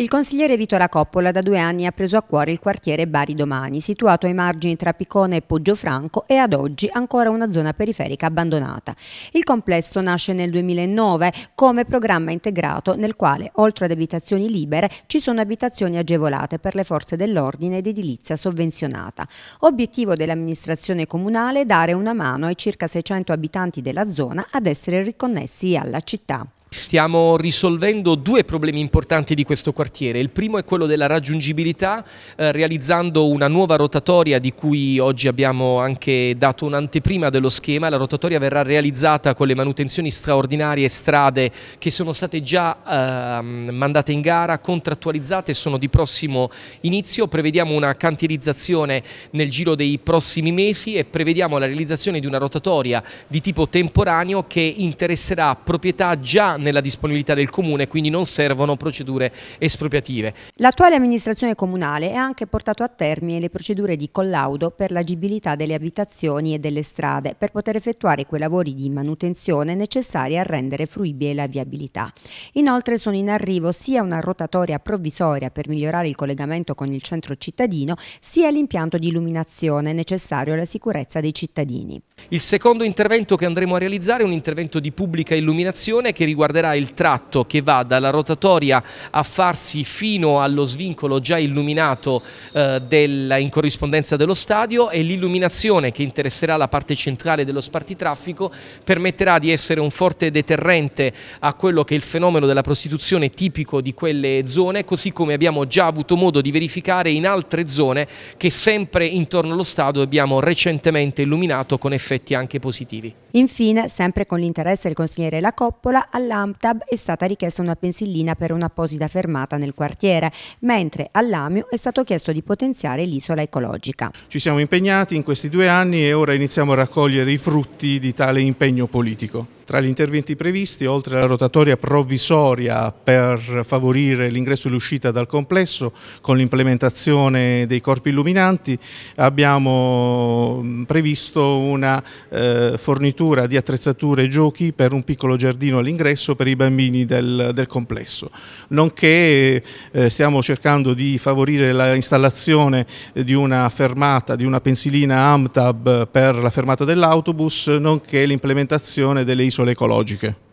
Il consigliere Vito La Coppola da due anni ha preso a cuore il quartiere Bari Domani, situato ai margini tra Picone e Poggio Franco e ad oggi ancora una zona periferica abbandonata. Il complesso nasce nel 2009 come programma integrato nel quale, oltre ad abitazioni libere, ci sono abitazioni agevolate per le forze dell'ordine ed edilizia sovvenzionata. Obiettivo dell'amministrazione comunale è dare una mano ai circa 600 abitanti della zona ad essere riconnessi alla città. Stiamo risolvendo due problemi importanti di questo quartiere. Il primo è quello della raggiungibilità, eh, realizzando una nuova rotatoria di cui oggi abbiamo anche dato un'anteprima dello schema. La rotatoria verrà realizzata con le manutenzioni straordinarie strade che sono state già eh, mandate in gara, contrattualizzate e sono di prossimo inizio. Prevediamo una cantierizzazione nel giro dei prossimi mesi e prevediamo la realizzazione di una rotatoria di tipo temporaneo che interesserà proprietà già nella disponibilità del comune, quindi non servono procedure espropriative. L'attuale amministrazione comunale ha anche portato a termine le procedure di collaudo per l'agibilità delle abitazioni e delle strade per poter effettuare quei lavori di manutenzione necessari a rendere fruibile la viabilità. Inoltre sono in arrivo sia una rotatoria provvisoria per migliorare il collegamento con il centro cittadino, sia l'impianto di illuminazione necessario alla sicurezza dei cittadini. Il secondo intervento che andremo a realizzare è un intervento di pubblica illuminazione che riguarda riguarderà il tratto che va dalla rotatoria a farsi fino allo svincolo già illuminato eh, della, in corrispondenza dello stadio e l'illuminazione che interesserà la parte centrale dello spartitraffico permetterà di essere un forte deterrente a quello che è il fenomeno della prostituzione tipico di quelle zone, così come abbiamo già avuto modo di verificare in altre zone che sempre intorno allo stadio abbiamo recentemente illuminato con effetti anche positivi. Infine, sempre con l'interesse del consigliere La Coppola, alla all'AMTAB è stata richiesta una pensillina per un'apposita fermata nel quartiere, mentre all'AMIO è stato chiesto di potenziare l'isola ecologica. Ci siamo impegnati in questi due anni e ora iniziamo a raccogliere i frutti di tale impegno politico. Tra gli interventi previsti, oltre alla rotatoria provvisoria per favorire l'ingresso e l'uscita dal complesso, con l'implementazione dei corpi illuminanti, abbiamo previsto una eh, fornitura di attrezzature e giochi per un piccolo giardino all'ingresso per i bambini del, del complesso, nonché eh, stiamo cercando di favorire l'installazione di una fermata, di una pensilina AMTAB per la fermata dell'autobus, nonché l'implementazione delle isole ecologiche.